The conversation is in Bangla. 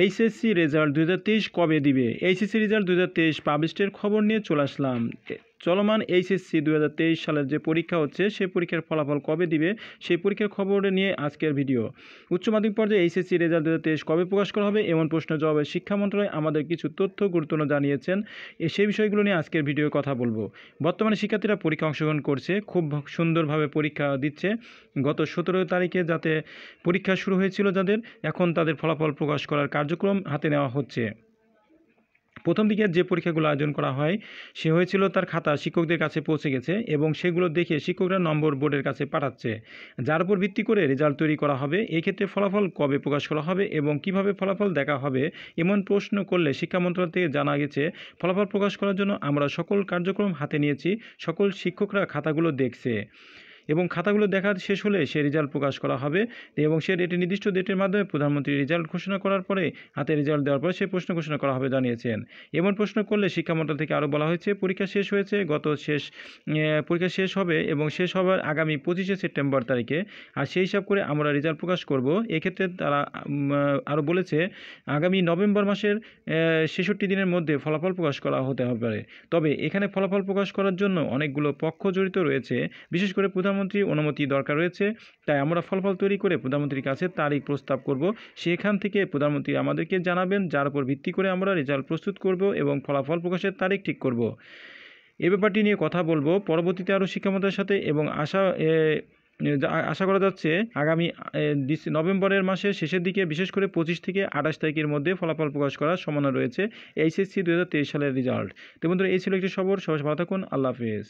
এইচএসসি রেজাল্ট দু কবে দিবে এইচএসসি রেজাল্ট দু পাবলিশের খবর নিয়ে চলে আসলাম চলমান এইচএসসি দু সালের যে পরীক্ষা হচ্ছে সেই পরীক্ষার ফলাফল কবে দিবে সেই পরীক্ষার খবর নিয়ে আজকের ভিডিও উচ্চ মাধ্যমিক পর্যায়ে এইচএসসি রেজাল্ট দু কবে প্রকাশ করা হবে এমন প্রশ্ন জবাবে শিক্ষা মন্ত্রণালয় আমাদের কিছু তথ্য গুরুত্বপূর্ণ জানিয়েছেন সেই বিষয়গুলো নিয়ে আজকের ভিডিও কথা বলবো বর্তমানে শিক্ষার্থীরা পরীক্ষা অংশগ্রহণ করছে খুব সুন্দরভাবে পরীক্ষা দিচ্ছে গত সতেরো তারিখে যাতে পরীক্ষা শুরু হয়েছিল যাদের এখন তাদের ফলাফল প্রকাশ করার কার্যক্রম হাতে নেওয়া হচ্ছে প্রথম দিকে যে পরীক্ষাগুলো আয়োজন করা হয় সে হয়েছিল তার খাতা শিক্ষকদের কাছে পৌঁছে গেছে এবং সেগুলো দেখে শিক্ষকরা নম্বর বোর্ডের কাছে পাঠাচ্ছে যার উপর ভিত্তি করে রেজাল্ট তৈরি করা হবে এক্ষেত্রে ফলাফল কবে প্রকাশ করা হবে এবং কিভাবে ফলাফল দেখা হবে এমন প্রশ্ন করলে শিক্ষা মন্ত্রণালয় থেকে জানা গেছে ফলাফল প্রকাশ করার জন্য আমরা সকল কার্যক্রম হাতে নিয়েছি সকল শিক্ষকরা খাতাগুলো দেখছে এবং খাতাগুলো দেখা শেষ হলে সে রেজাল্ট প্রকাশ করা হবে এবং সে ডেটে নির্দিষ্ট ডেটের মাধ্যমে প্রধানমন্ত্রী রেজাল্ট ঘোষণা করার পরে হাতে রেজাল্ট দেওয়ার পরে সে প্রশ্ন ঘোষণা করা হবে জানিয়েছেন এমন প্রশ্ন করলে শিক্ষা মন্ত্রণালয় থেকে আরও বলা হয়েছে পরীক্ষা শেষ হয়েছে গত শেষ পরীক্ষা শেষ হবে এবং শেষ হবার আগামী পঁচিশে সেপ্টেম্বর তারিখে আর সেই হিসাব করে আমরা রেজাল্ট প্রকাশ করব এক্ষেত্রে তারা আরও বলেছে আগামী নভেম্বর মাসের ছেষট্টি দিনের মধ্যে ফলাফল প্রকাশ করা হতে হবে তবে এখানে ফলাফল প্রকাশ করার জন্য অনেকগুলো পক্ষ জড়িত রয়েছে বিশেষ করে প্রধান প্রধানমন্ত্রী অনুমতি দরকার রয়েছে তাই আমরা ফলফল তৈরি করে প্রধানমন্ত্রীর কাছে তারিখ প্রস্তাব করব সেখান থেকে প্রধানমন্ত্রী আমাদেরকে জানাবেন যার উপর ভিত্তি করে আমরা রেজাল্ট প্রস্তুত করব এবং ফলাফল প্রকাশের তারিখ ঠিক করব এ ব্যাপারটি নিয়ে কথা বলবো পরবর্তীতে আরও শিক্ষামন্ত্রীর সাথে এবং আশা আশা করা যাচ্ছে আগামী নভেম্বরের মাসের শেষের দিকে বিশেষ করে পঁচিশ থেকে আঠাশ তারিখের মধ্যে ফলাফল প্রকাশ করার সম্ভাবনা রয়েছে এইচএসসি দু সালের রেজাল্ট তো বন্ধুরা এই ছিল একটি খবর সবাই ভালো থাকুন আল্লাহ হাফেজ